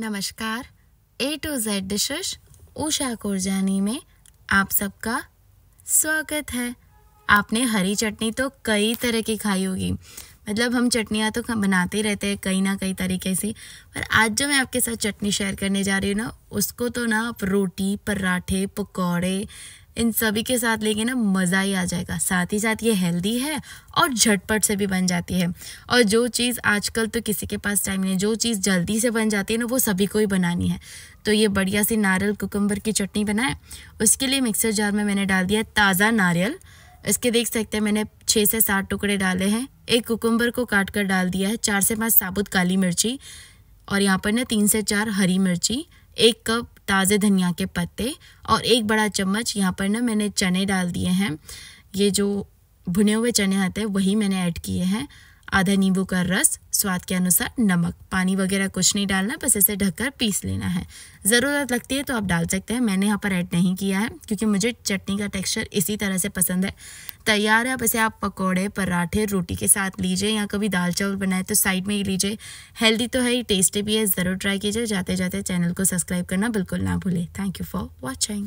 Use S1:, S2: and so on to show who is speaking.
S1: नमस्कार A to Z dishes Usha Kurjani में आप सबका स्वागत है आपने हरी चटनी तो कई तरह की खाई होगी मतलब हम चटनियाँ तो बनाते ही रहते हैं कई ना कई तरीके से पर आज जो मैं आपके साथ चटनी शेयर करने जा रही हूँ ना उसको तो ना आप रोटी पराठे पकौड़े इन सभी के साथ लेके ना मज़ा ही आ जाएगा साथ ही साथ ये हेल्दी है और झटपट से भी बन जाती है और जो चीज़ आजकल तो किसी के पास टाइम नहीं है जो चीज़ जल्दी से बन जाती है ना वो सभी को ही बनानी है तो ये बढ़िया सी नारियल कुकम्बर की चटनी बनाए उसके लिए मिक्सर जार में मैंने डाल दिया ताज़ा नारियल इसके देख सकते हैं मैंने छः से सात टुकड़े डाले हैं एक कुकुम्बर को काट कर डाल दिया है चार से पाँच साबुत काली मिर्ची और यहाँ पर ना तीन से चार हरी मिर्ची एक कप ताज़े धनिया के पत्ते और एक बड़ा चम्मच यहाँ पर ना मैंने चने डाल दिए हैं ये जो भुने हुए चने आते हैं वही मैंने ऐड किए हैं आधा नींबू का रस स्वाद के अनुसार नमक पानी वगैरह कुछ नहीं डालना बस इसे ढककर पीस लेना है ज़रूरत लगती है तो आप डाल सकते हैं मैंने यहाँ पर ऐड नहीं किया है क्योंकि मुझे चटनी का टेक्सचर इसी तरह से पसंद है तैयार है अब इसे आप पकौड़े पराठे रोटी के साथ लीजिए या कभी दाल चावल बनाए तो साइड में ही लीजिए हेल्दी तो है ही टेस्टी भी है ज़रूर ट्राई कीजिए जाते जाते चैनल को सब्सक्राइब करना बिल्कुल ना भूलें थैंक यू फॉर वॉचिंग